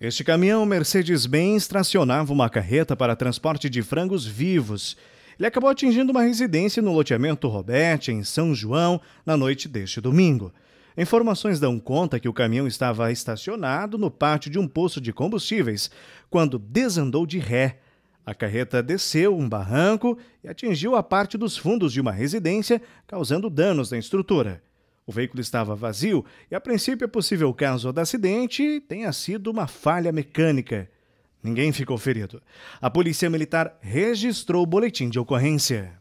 Este caminhão Mercedes-Benz tracionava uma carreta para transporte de frangos vivos. Ele acabou atingindo uma residência no loteamento Robete, em São João, na noite deste domingo. Informações dão conta que o caminhão estava estacionado no pátio de um posto de combustíveis quando desandou de ré. A carreta desceu um barranco e atingiu a parte dos fundos de uma residência, causando danos na estrutura. O veículo estava vazio e, a princípio, é possível o caso do acidente tenha sido uma falha mecânica. Ninguém ficou ferido. A Polícia Militar registrou o boletim de ocorrência.